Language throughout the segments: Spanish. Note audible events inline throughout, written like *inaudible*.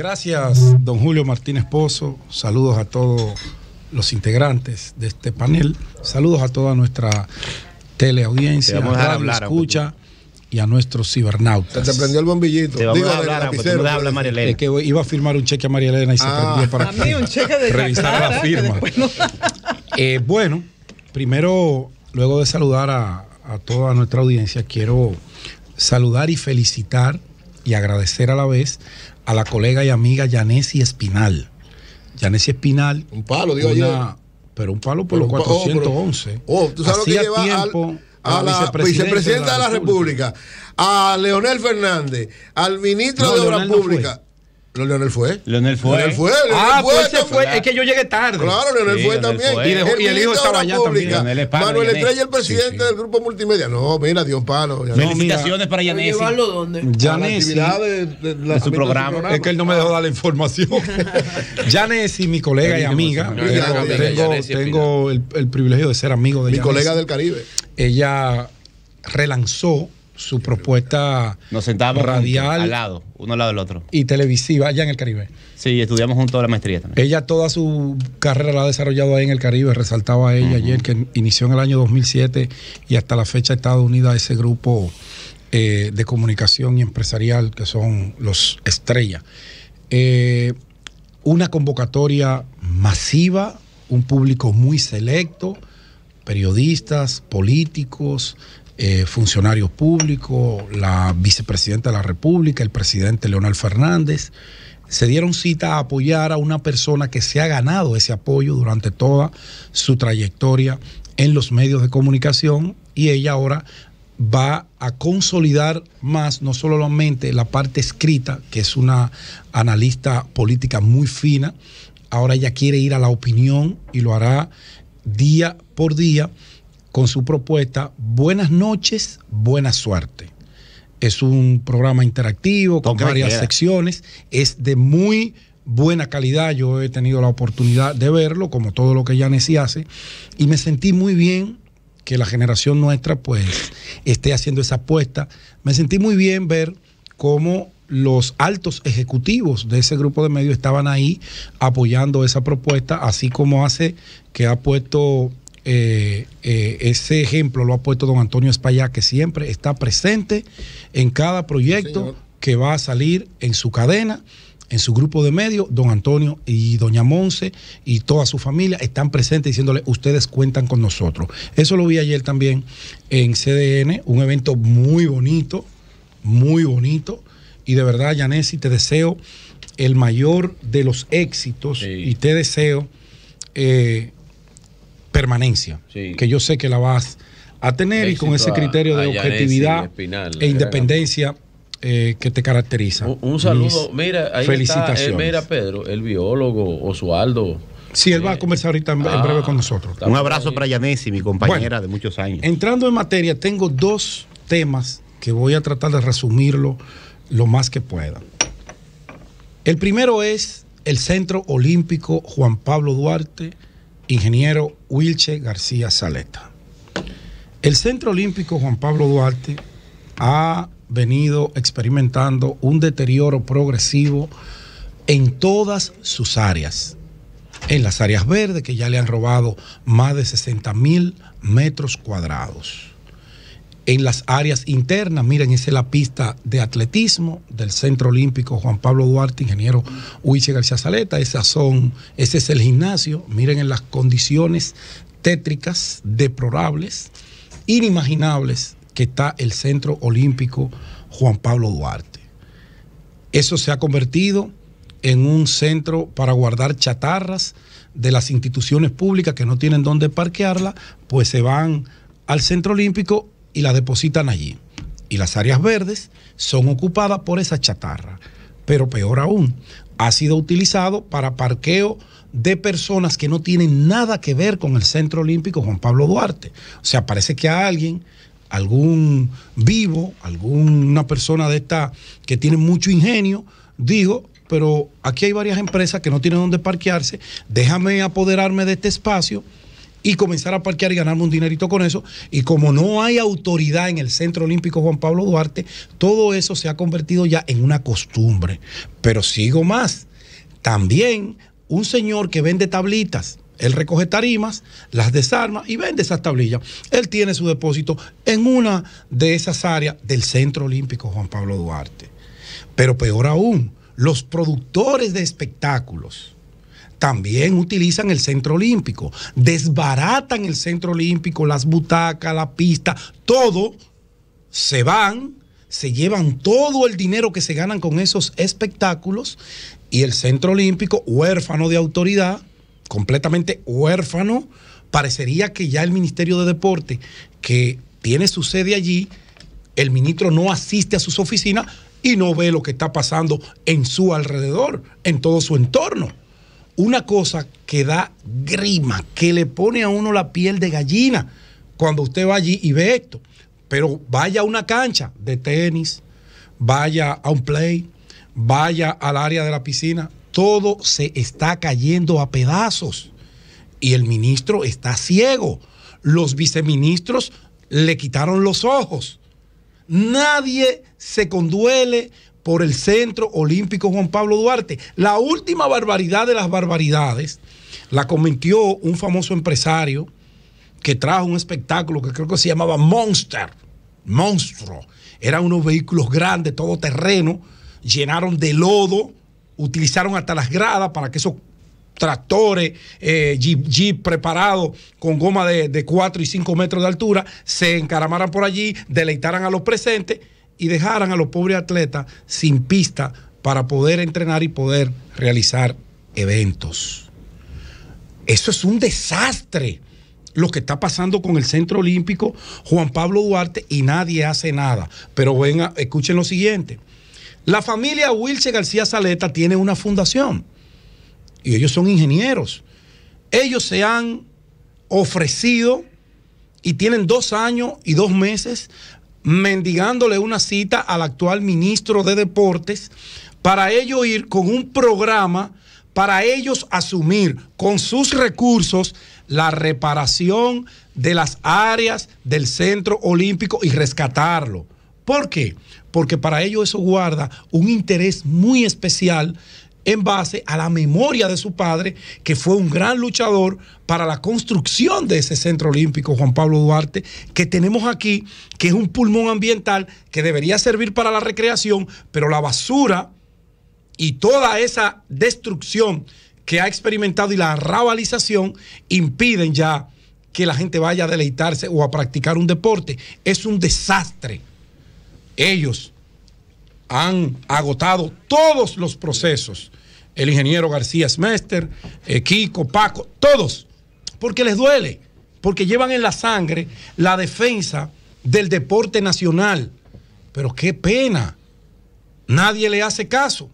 Gracias, don Julio Martínez Pozo. Saludos a todos los integrantes de este panel. Saludos a toda nuestra teleaudiencia, a, escucha y a nuestros cibernautas. Se te prendió el bombillito. Te vamos a hablar, María Elena. que iba a firmar un cheque a María Elena y se ah. para a revisar la firma. *laughs* Eh, bueno, primero, luego de saludar a toda nuestra audiencia, quiero saludar y felicitar y agradecer a la vez a la colega y amiga Yanesi Espinal. Yanesi Espinal. Un palo, digo Pero un palo por los 411. Oh, tú sabes lo que lleva a la, vicepresidenta, de la, República, a Leonel Fernández, al ministro de Obras Públicas. Leonel fue. Leonel fue. Leonel fue. ah, fue, pues, se fue. Es que yo llegué tarde. Claro, Leonel fue también. Y, el, hijo estaba allá pública, también. Manuel Estrella, el presidente del grupo multimedia. No, mira, Dios pano. Felicitaciones para Yanesi. ¿Llevarlo dónde? Yanesi. La de, de, su programa. Es que él no me dejó dar la información. *laughs* Yanesi, mi colega y amiga. Tengo, el, el privilegio de ser amigo de Mi colega del Caribe. Ella relanzó su propuesta Nos sentábamos radial al lado, uno al lado del otro. Y televisiva allá en el Caribe. Sí, estudiamos junto a la maestría también. Ella toda su carrera la ha desarrollado ahí en el Caribe, resaltaba ella ayer que inició en el año 2007 y hasta la fecha estado unida a ese grupo eh, de comunicación y empresarial que son los Estrella. Eh, una convocatoria masiva, un público muy selecto, periodistas, políticos, eh, funcionarios públicos, la vicepresidenta de la República, el presidente Leonel Fernández, se dieron cita a apoyar a una persona que se ha ganado ese apoyo durante toda su trayectoria en los medios de comunicación y ella ahora va a consolidar más, no solamente la parte escrita, que es una analista política muy fina, ahora ella quiere ir a la opinión y lo hará día por día con su propuesta Buenas noches, buena suerte. Es un programa interactivo con varias secciones, es de muy buena calidad, yo he tenido la oportunidad de verlo, como todo lo que Yanesi hace, y me sentí muy bien que la generación nuestra pues esté haciendo esa apuesta. Me sentí muy bien ver cómo los altos ejecutivos de ese grupo de medios estaban ahí apoyando esa propuesta, así como hace que ha puesto eh, eh, ese ejemplo lo ha puesto don Antonio Espallá, que siempre está presente en cada proyecto que va a salir en su cadena en su grupo de medios, don Antonio y doña Monse y toda su familia están presentes diciéndole, ustedes cuentan con nosotros. Eso lo vi ayer también en CDN, un evento muy bonito, muy bonito. Y de verdad, Yanesi, te deseo el mayor de los éxitos y te deseo eh, permanencia, que yo sé que la vas a tener y con ese criterio de objetividad e independencia eh, que te caracteriza. Un, saludo, mira, ahí Está, eh, mira Pedro, el biólogo Oswaldo. Sí, él va a eh, comenzar ahorita en, ah, breve con nosotros. Un abrazo para Yanesi, mi compañera de muchos años. Entrando en materia, tengo dos temas que voy a tratar de resumirlo lo más que pueda. El primero es el Centro Olímpico Juan Pablo Duarte ingeniero Wilche García Saleta. El Centro Olímpico Juan Pablo Duarte ha venido experimentando un deterioro progresivo en todas sus áreas. En las áreas verdes, que ya le han robado más de 60 mil metros cuadrados en las áreas internas. Miren, esa es la pista de atletismo del Centro Olímpico Juan Pablo Duarte, ingeniero Huiche García Saleta. Esas son, ese es el gimnasio. Miren en las condiciones tétricas, deplorables, inimaginables que está el Centro Olímpico Juan Pablo Duarte. Eso se ha convertido en un centro para guardar chatarras de las instituciones públicas que no tienen dónde parquearla, pues se van al Centro Olímpico y la depositan allí. Y las áreas verdes son ocupadas por esa chatarra. Pero peor aún, ha sido utilizado para parqueo de personas que no tienen nada que ver con el Centro Olímpico Juan Pablo Duarte. O sea, parece que a alguien, algún vivo, alguna persona de esta que tiene mucho ingenio, dijo, pero aquí hay varias empresas que no tienen dónde parquearse, déjame apoderarme de este espacio y comenzar a parquear y ganarme un dinerito con eso. Y como no hay autoridad en el Centro Olímpico Juan Pablo Duarte, todo eso se ha convertido ya en una costumbre. Pero sigo más. También un señor que vende tablitas. Él recoge tarimas, las desarma y vende esas tablillas. Él tiene su depósito en una de esas áreas del Centro Olímpico Juan Pablo Duarte. Pero peor aún, los productores de espectáculos también utilizan el centro olímpico, desbaratan el centro olímpico, las butacas, la pista, todo, se van, se llevan todo el dinero que se ganan con esos espectáculos y el centro olímpico, huérfano de autoridad, completamente huérfano, parecería que ya el Ministerio de Deporte, que tiene su sede allí, el ministro no asiste a sus oficinas y no ve lo que está pasando en su alrededor, en todo su entorno una cosa que da grima, que le pone a uno la piel de gallina cuando usted va allí y ve esto. Pero vaya a una cancha de tenis, vaya a un play, vaya al área de la piscina, todo se está cayendo a pedazos. Y el ministro está ciego. Los viceministros le quitaron los ojos. Nadie se conduele por el Centro Olímpico Juan Pablo Duarte. La última barbaridad de las barbaridades la cometió un famoso empresario que trajo un espectáculo que creo que se llamaba Monster, Monstruo. Eran unos vehículos grandes, todo terreno, llenaron de lodo, utilizaron hasta las gradas para que esos tractores, eh, jeep, preparados con goma de, de 4 y 5 metros de altura, se encaramaran por allí, deleitaran a los presentes y dejaran a los pobres atletas sin pista para poder entrenar y poder realizar eventos. Eso es un desastre lo que está pasando con el Centro Olímpico Juan Pablo Duarte y nadie hace nada. Pero escuchen lo siguiente. La familia Wilche García Saleta tiene una fundación y ellos son ingenieros. Ellos se han ofrecido y tienen dos años y dos meses mendigándole una cita al actual ministro de Deportes para ello ir con un programa para ellos asumir con sus recursos la reparación de las áreas del centro olímpico y rescatarlo. ¿Por qué? Porque para ellos eso guarda un interés muy especial en base a la memoria de su padre, que fue un gran luchador para la construcción de ese centro olímpico, Juan Pablo Duarte, que tenemos aquí, que es un pulmón ambiental que debería servir para la recreación, pero la basura y toda esa destrucción que ha experimentado y la rabalización impiden ya que la gente vaya a deleitarse o a practicar un deporte. Es un desastre. Ellos, han agotado todos los procesos. El ingeniero García Smester, eh, Kiko, Paco, todos, porque les duele, porque llevan en la sangre la defensa del deporte nacional. Pero qué pena, nadie le hace caso.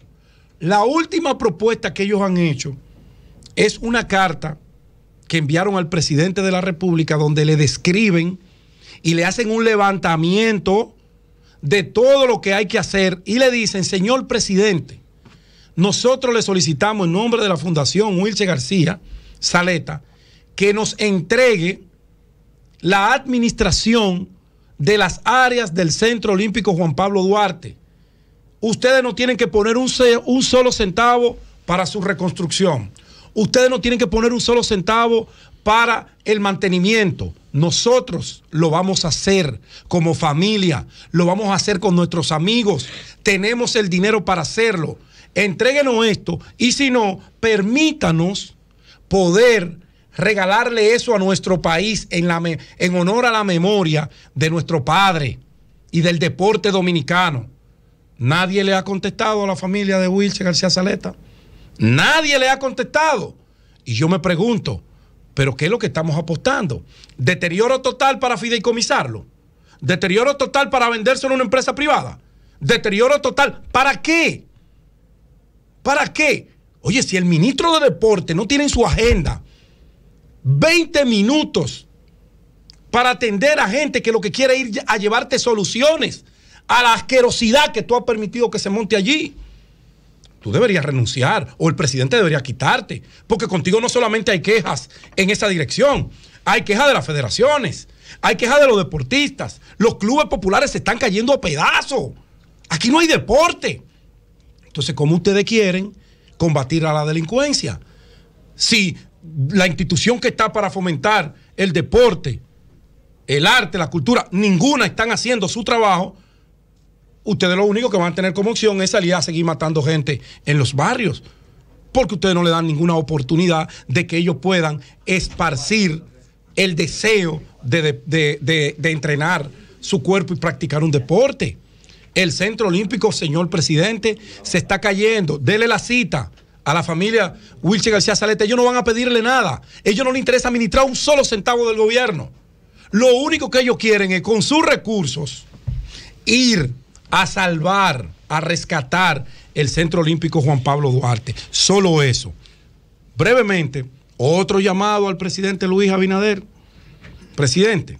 La última propuesta que ellos han hecho es una carta que enviaron al presidente de la República donde le describen y le hacen un levantamiento de todo lo que hay que hacer y le dicen, señor presidente, nosotros le solicitamos en nombre de la Fundación Wilche García Saleta que nos entregue la administración de las áreas del Centro Olímpico Juan Pablo Duarte. Ustedes no tienen que poner un, un solo centavo para su reconstrucción. Ustedes no tienen que poner un solo centavo para el mantenimiento. Nosotros lo vamos a hacer como familia, lo vamos a hacer con nuestros amigos. Tenemos el dinero para hacerlo. Entréguenos esto y si no, permítanos poder regalarle eso a nuestro país en, la en honor a la memoria de nuestro padre y del deporte dominicano. Nadie le ha contestado a la familia de Wilche García Saleta. Nadie le ha contestado. Y yo me pregunto, ¿pero qué es lo que estamos apostando? ¿Deterioro total para fideicomisarlo? ¿Deterioro total para vendérselo a una empresa privada? ¿Deterioro total? ¿Para qué? ¿Para qué? Oye, si el ministro de Deporte no tiene en su agenda 20 minutos para atender a gente que lo que quiere ir a llevarte soluciones a la asquerosidad que tú has permitido que se monte allí tú deberías renunciar o el presidente debería quitarte, porque contigo no solamente hay quejas en esa dirección, hay quejas de las federaciones, hay quejas de los deportistas, los clubes populares se están cayendo a pedazos, aquí no hay deporte. Entonces, ¿cómo ustedes quieren combatir a la delincuencia? Si la institución que está para fomentar el deporte, el arte, la cultura, ninguna están haciendo su trabajo, ustedes lo único que van a tener como opción es salir a seguir matando gente en los barrios, porque ustedes no le dan ninguna oportunidad de que ellos puedan esparcir el deseo de, de entrenar su cuerpo y practicar un deporte. El Centro Olímpico, señor presidente, se está cayendo. Dele la cita a la familia Wilche García Salete. Ellos no van a pedirle nada. Ellos no les interesa administrar un solo centavo del gobierno. Lo único que ellos quieren es con sus recursos ir a salvar, a rescatar el Centro Olímpico Juan Pablo Duarte. Solo eso. Brevemente, otro llamado al presidente Luis Abinader. Presidente,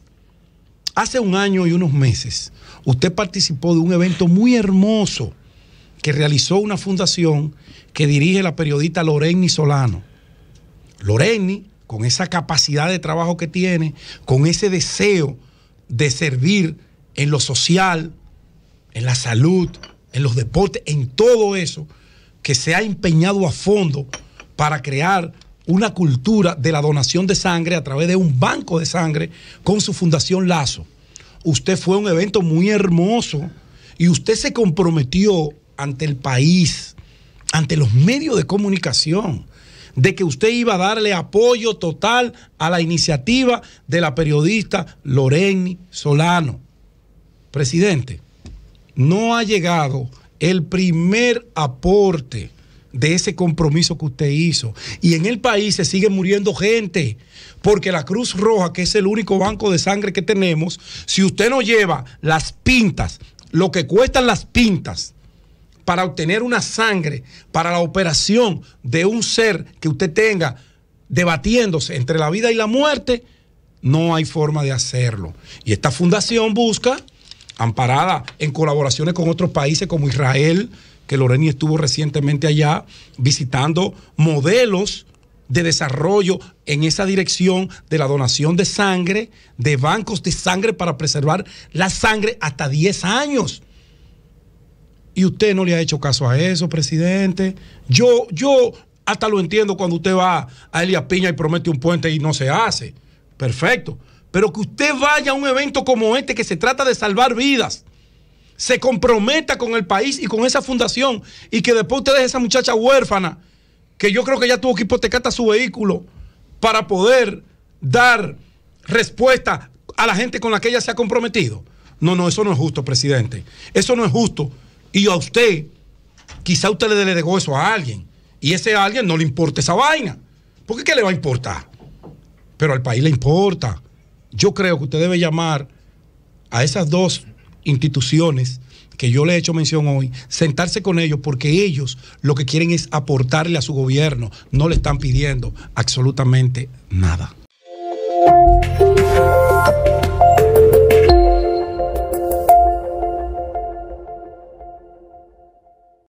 hace un año y unos meses usted participó de un evento muy hermoso que realizó una fundación que dirige la periodista Loreni Solano. Loreni, con esa capacidad de trabajo que tiene, con ese deseo de servir en lo social, en la salud, en los deportes, en todo eso, que se ha empeñado a fondo para crear una cultura de la donación de sangre a través de un banco de sangre con su fundación Lazo. Usted fue un evento muy hermoso y usted se comprometió ante el país, ante los medios de comunicación, de que usted iba a darle apoyo total a la iniciativa de la periodista Loreni Solano. Presidente, no ha llegado el primer aporte de ese compromiso que usted hizo. Y en el país se sigue muriendo gente, porque la Cruz Roja, que es el único banco de sangre que tenemos, si usted no lleva las pintas, lo que cuestan las pintas, para obtener una sangre, para la operación de un ser que usted tenga debatiéndose entre la vida y la muerte, no hay forma de hacerlo. Y esta fundación busca amparada en colaboraciones con otros países como Israel, que Loreni estuvo recientemente allá visitando modelos de desarrollo en esa dirección de la donación de sangre, de bancos de sangre para preservar la sangre hasta 10 años. Y usted no le ha hecho caso a eso, presidente. Yo, yo hasta lo entiendo cuando usted va a Elia Piña y promete un puente y no se hace. Perfecto. Pero que usted vaya a un evento como este que se trata de salvar vidas, se comprometa con el país y con esa fundación y que después usted deje esa muchacha huérfana, que yo creo que ya tuvo que hipotecar su vehículo para poder dar respuesta a la gente con la que ella se ha comprometido. No, no, eso no es justo, presidente. Eso no es justo. Y a usted, quizá usted le delegó eso a alguien. Y ese alguien no le importa esa vaina. ¿Por qué le va a importar? Pero al país le importa yo creo que usted debe llamar a esas dos instituciones que yo le he hecho mención hoy, sentarse con ellos porque ellos lo que quieren es aportarle a su gobierno, no le están pidiendo absolutamente nada.